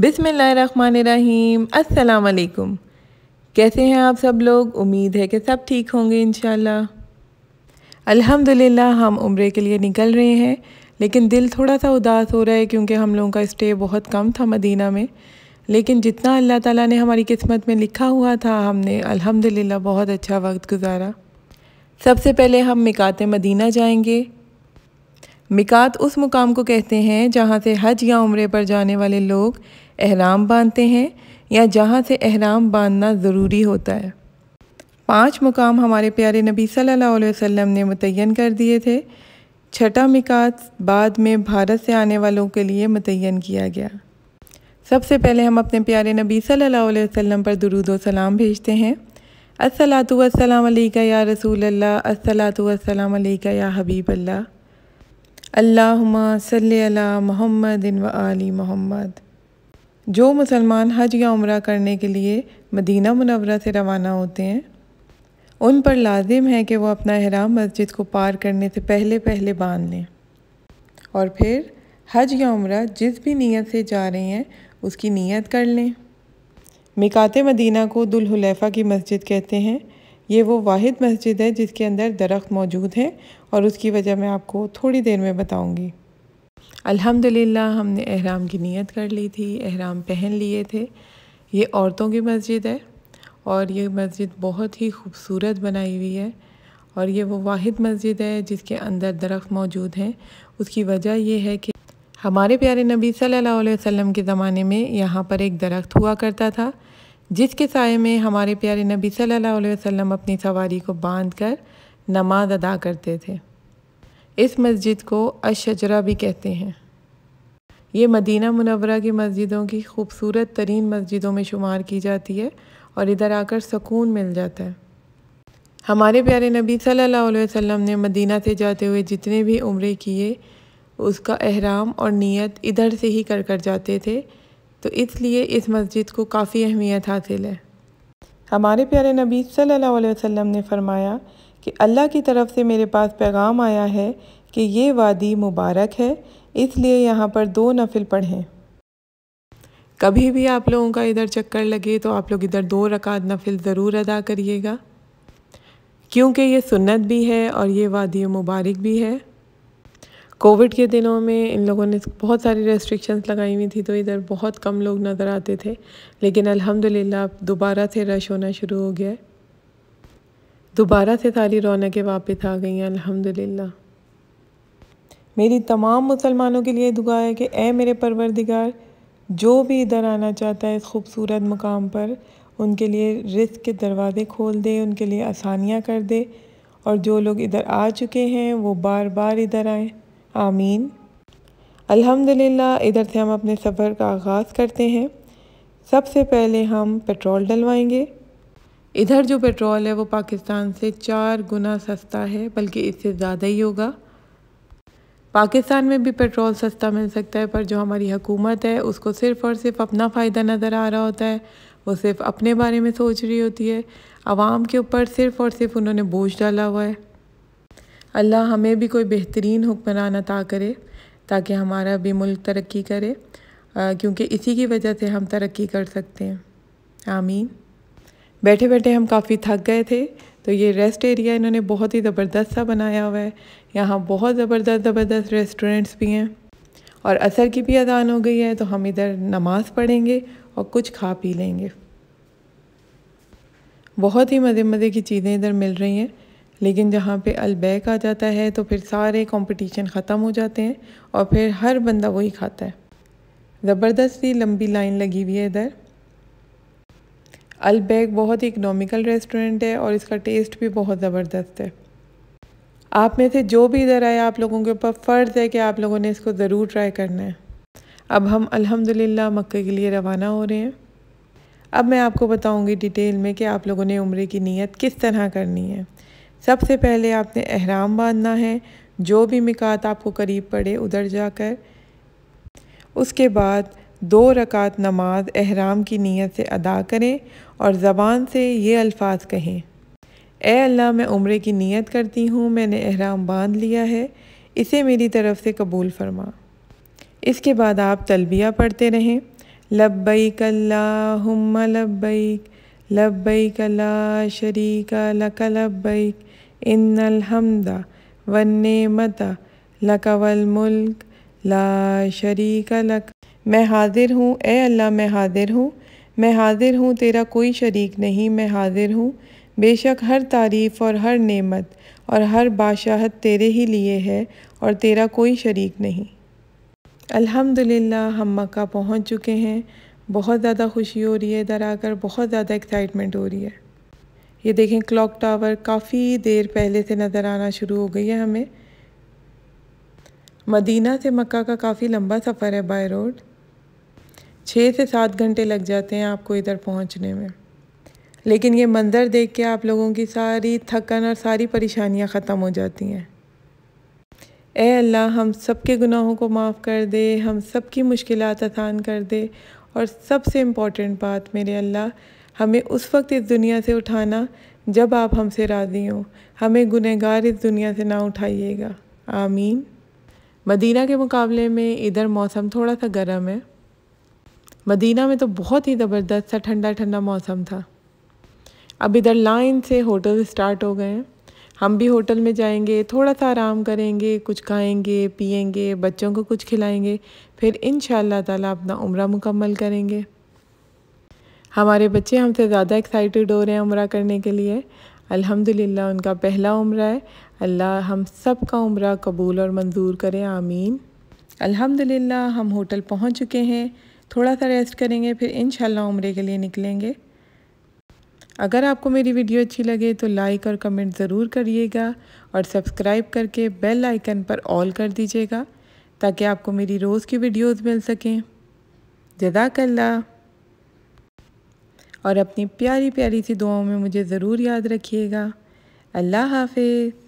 बिसमीम असलकुम कैसे हैं आप सब लोग उम्मीद है कि सब ठीक होंगे इन अल्हम्दुलिल्लाह हम उम्र के लिए निकल रहे हैं लेकिन दिल थोड़ा सा उदास हो रहा है क्योंकि हम लोगों का स्टे बहुत कम था मदीना में लेकिन जितना अल्लाह ताला ने हमारी किस्मत में लिखा हुआ था हमने अल्हम्दुलिल्लाह बहुत अच्छा वक्त गुजारा सबसे पहले हम मिकात मदीना जाएंगे मिकात उस मुकाम को कहते हैं जहाँ से हज या उम्र पर जाने वाले लोग अहराम बांधते हैं या जहाँ से अहराम बांधना ज़रूरी होता है पांच मुकाम हमारे प्यारे नबी सल्लल्लाहु अलैहि वसल्लम ने मुतन कर दिए थे छठा मिकात बाद में भारत से आने वालों के लिए मुतन किया गया सबसे पहले हम अपने प्यारे नबी सल्लल्लाहु अलैहि वसल्लम पर दरुद सलाम भेजते हैं असलातु वसलाम अलैका या रसूल अल्लाह असलातु अलैका या हबीब अल्लाह अल्लाहुम्मा सल्ली अला मोहम्मद व आली मोहम्मद जो मुसलमान हज या उम्र करने के लिए मदीना मुनवरा से रवाना होते हैं उन पर लाजिम है कि वह अपना हराम मस्जिद को पार करने से पहले पहले बांध लें और फिर हज या उम्र जिस भी नीयत से जा रहे हैं उसकी नीयत कर लें मिकात मदीना को दुल्हलैफ़ा की मस्जिद कहते हैं ये वो वाद मस्जिद है जिसके अंदर दरख्त मौजूद हैं और उसकी वजह मैं आपको थोड़ी देर में बताऊँगी अल्हम्दुलिल्लाह हमने अहराम की नीयत कर ली थी अहराम पहन लिए थे ये औरतों की मस्जिद है और ये मस्जिद बहुत ही खूबसूरत बनाई हुई है और ये वो वाहिद मस्जिद है जिसके अंदर दरख्त मौजूद हैं उसकी वजह यह है कि हमारे प्यारे नबी सल्लल्लाहु अलैहि वसल्लम के ज़माने में यहाँ पर एक दरख्त हुआ करता था जिसके साय में हमारे प्यारे नबी सल्लल्लाहु अलैहि वसल्लम अपनी सवारी को बांध कर नमाज अदा करते थे इस मस्जिद को अशजरा भी कहते हैं ये मदीना मुनवरा की मस्जिदों की खूबसूरत तरीन मस्जिदों में शुमार की जाती है और इधर आकर सुकून मिल जाता है हमारे प्यारे नबी सल्लल्लाहु अलैहि वसल्लम ने मदीना से जाते हुए जितने भी उम्र किए उसका अहराम और नियत इधर से ही कर कर जाते थे तो इसलिए इस मस्जिद को काफ़ी अहमियत हासिल है हमारे प्यारे नबी सल्लल्लाहु अलैहि वसल्लम ने फरमाया कि अल्लाह की तरफ से मेरे पास पैगाम आया है कि ये वादी मुबारक है इसलिए यहाँ पर दो नफिल पढ़ें कभी भी आप लोगों का इधर चक्कर लगे तो आप लोग इधर दो रकात नफिल ज़रूर अदा करिएगा क्योंकि ये सुन्नत भी है और ये वादी मुबारक भी है कोविड के दिनों में इन लोगों ने बहुत सारी रेस्ट्रिक्शंस लगाई हुई थी तो इधर बहुत कम लोग नज़र आते थे लेकिन अल्हम्दुलिल्लाह अब दोबारा से रश होना शुरू हो गया दोबारा से सारी रौनकें वापस आ गई हैं अलहमदिल्ला मेरी तमाम मुसलमानों के लिए दुआ है कि ए मेरे परवरदिगार जो भी इधर आना चाहता है इस खूबसूरत मकाम पर उनके लिए रिस्क के दरवाज़े खोल दे उनके लिए आसानियाँ कर दे और जो लोग इधर आ चुके हैं वो बार बार इधर आए आमीन अल्हम्दुलिल्लाह इधर से हम अपने सफ़र का आगाज़ करते हैं सबसे पहले हम पेट्रोल डलवाएंगे इधर जो पेट्रोल है वो पाकिस्तान से चार गुना सस्ता है बल्कि इससे ज़्यादा ही होगा पाकिस्तान में भी पेट्रोल सस्ता मिल सकता है पर जो हमारी हुकूमत है उसको सिर्फ़ और सिर्फ अपना फ़ायदा नज़र आ रहा होता है वो सिर्फ अपने बारे में सोच रही होती है आवाम के ऊपर सिर्फ़ और सिर्फ उन्होंने बोझ डाला हुआ है अल्लाह हमें भी कोई बेहतरीन हुक्मरान अता करे ताकि हमारा भी मुल्क तरक्की करे क्योंकि इसी की वजह से हम तरक्की कर सकते हैं आमीन बैठे बैठे हम काफ़ी थक गए थे तो ये रेस्ट एरिया इन्होंने बहुत ही ज़बरदस्त सा बनाया हुआ है यहाँ बहुत ज़बरदस्त ज़बरदस्त रेस्टोरेंट्स भी हैं और असर की भी अदान हो गई है तो हम इधर नमाज़ पढ़ेंगे और कुछ खा पी लेंगे बहुत ही मज़े मज़े की चीज़ें इधर मिल रही हैं लेकिन जहाँ पे अलबैक आ जाता है तो फिर सारे कंपटीशन ख़त्म हो जाते हैं और फिर हर बंदा वही खाता है ज़बरदस्ती लंबी लाइन लगी हुई है इधर अलबैग बहुत ही इकनॉमिकल रेस्टोरेंट है और इसका टेस्ट भी बहुत ज़बरदस्त है आप में से जो भी इधर आए आप लोगों के ऊपर फ़र्ज़ है कि आप लोगों ने इसको ज़रूर ट्राई करना है अब हम अल्हम्दुलिल्लाह मक्के के लिए रवाना हो रहे हैं अब मैं आपको बताऊंगी डिटेल में कि आप लोगों ने उम्र की नीयत किस तरह करनी है सबसे पहले आपने अहराम बांधना है जो भी मिकात आपको करीब पड़े उधर जाकर उसके बाद दो रकात नमाज अहराम की नीयत से अदा करें और ज़बान से ये अल्फाज कहें ए अल्लाह मैं उम्र की नीयत करती हूँ मैंने अहराम बांध लिया है इसे मेरी तरफ़ से कबूल फरमा इसके बाद आप तलबिया पढ़ते रहें लब्बैक अल्लाहुम्मा लब्बैक लब्बैक ला शरीका लक लब्बैक इन्नल हमदा वन्नेमता लक वल मुल्क ला शरीका लक मैं हाजिर हूँ ए अल्लाह मैं हाजिर हूँ मैं हाजिर हूँ तेरा कोई शरीक नहीं मैं हाजिर हूँ बेशक हर तारीफ़ और हर नेमत और हर बादशाहत तेरे ही लिए है और तेरा कोई शरीक नहीं अल्हम्दुलिल्लाह हम मक्का पहुँच चुके हैं बहुत ज़्यादा खुशी हो रही है इधर आकर बहुत ज़्यादा एक्साइटमेंट हो रही है ये देखें क्लॉक टावर काफ़ी देर पहले से नज़र आना शुरू हो गई है हमें मदीना से मक्का का काफ़ी लंबा सफ़र है बाय रोड छः से सात घंटे लग जाते हैं आपको इधर पहुंचने में लेकिन ये मंज़र देख के आप लोगों की सारी थकन और सारी परेशानियां ख़त्म हो जाती हैं ए अल्लाह हम सब के गुनाहों को माफ़ कर दे हम सब की मुश्किल आसान कर दे और सबसे इम्पॉर्टेंट बात मेरे अल्लाह हमें उस वक्त इस दुनिया से उठाना जब आप हमसे राज़ी हों हमें गुनहगार इस दुनिया से ना उठाइएगा आमीन मदीना के मुकाबले में इधर मौसम थोड़ा सा गर्म है मदीना में तो बहुत ही ज़बरदस्त सा ठंडा ठंडा मौसम था अब इधर लाइन से होटल स्टार्ट हो गए हैं हम भी होटल में जाएंगे थोड़ा सा आराम करेंगे कुछ खाएंगे पिएंगे बच्चों को कुछ खिलाएंगे फिर इन ताला अपना उम्र मुकम्मल करेंगे हमारे बच्चे हमसे ज़्यादा एक्साइटेड हो रहे हैं उम्र करने के लिए अल्हम्दुलिल्लाह उनका पहला उम्र है अल्लाह हम सब का उम्र कबूल और मंजूर करें आमीन अल्हम्दुलिल्लाह हम होटल पहुँच चुके हैं थोड़ा सा रेस्ट करेंगे फिर इन उम्र के लिए निकलेंगे अगर आपको मेरी वीडियो अच्छी लगे तो लाइक और कमेंट ज़रूर करिएगा और सब्सक्राइब करके बेल आइकन पर ऑल कर दीजिएगा ताकि आपको मेरी रोज़ की वीडियोस मिल सकें जदाकल्ला और अपनी प्यारी प्यारी सी दुआओं में मुझे ज़रूर याद रखिएगा अल्लाह हाफिज़